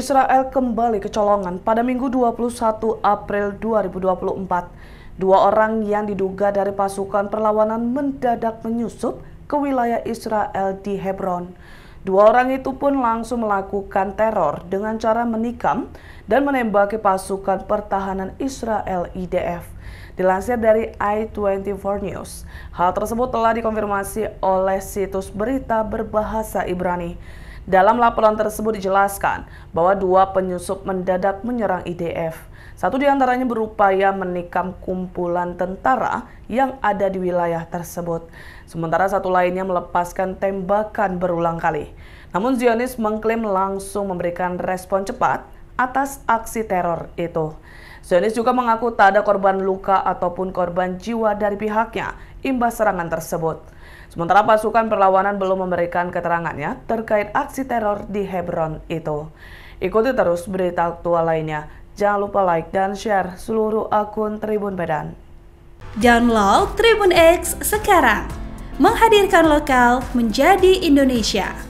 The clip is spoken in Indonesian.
Israel kembali kecolongan pada Minggu 21 April 2024. Dua orang yang diduga dari pasukan perlawanan mendadak menyusup ke wilayah Israel di Hebron. Dua orang itu pun langsung melakukan teror dengan cara menikam dan menembaki pasukan pertahanan Israel IDF. Dilansir dari i24 News, hal tersebut telah dikonfirmasi oleh situs berita berbahasa Ibrani. Dalam laporan tersebut dijelaskan bahwa dua penyusup mendadak menyerang IDF. Satu di antaranya berupaya menikam kumpulan tentara yang ada di wilayah tersebut. Sementara satu lainnya melepaskan tembakan berulang kali. Namun Zionis mengklaim langsung memberikan respon cepat atas aksi teror itu. Zionis juga mengaku tak ada korban luka ataupun korban jiwa dari pihaknya imbas serangan tersebut. Sementara pasukan perlawanan belum memberikan keterangannya terkait aksi teror di Hebron itu. Ikuti terus berita aktual lainnya. Jangan lupa like dan share seluruh akun Tribun Medan. Download Tribun X sekarang. Menghadirkan lokal menjadi Indonesia.